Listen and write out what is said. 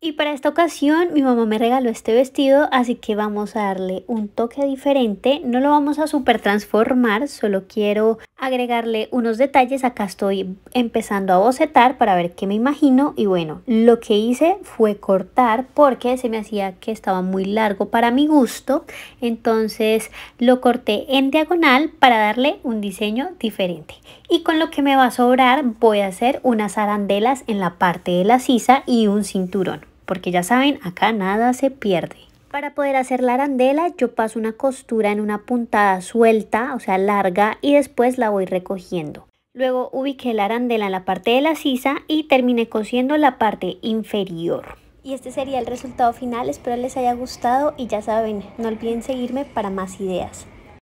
Y para esta ocasión mi mamá me regaló este vestido, así que vamos a darle un toque diferente. No lo vamos a super transformar, solo quiero agregarle unos detalles. Acá estoy empezando a bocetar para ver qué me imagino. Y bueno, lo que hice fue cortar porque se me hacía que estaba muy largo para mi gusto. Entonces lo corté en diagonal para darle un diseño diferente. Y con lo que me va a sobrar voy a hacer unas arandelas en la parte de la sisa y un cinturón porque ya saben, acá nada se pierde. Para poder hacer la arandela yo paso una costura en una puntada suelta, o sea larga, y después la voy recogiendo. Luego ubiqué la arandela en la parte de la sisa y terminé cosiendo la parte inferior. Y este sería el resultado final, espero les haya gustado y ya saben, no olviden seguirme para más ideas.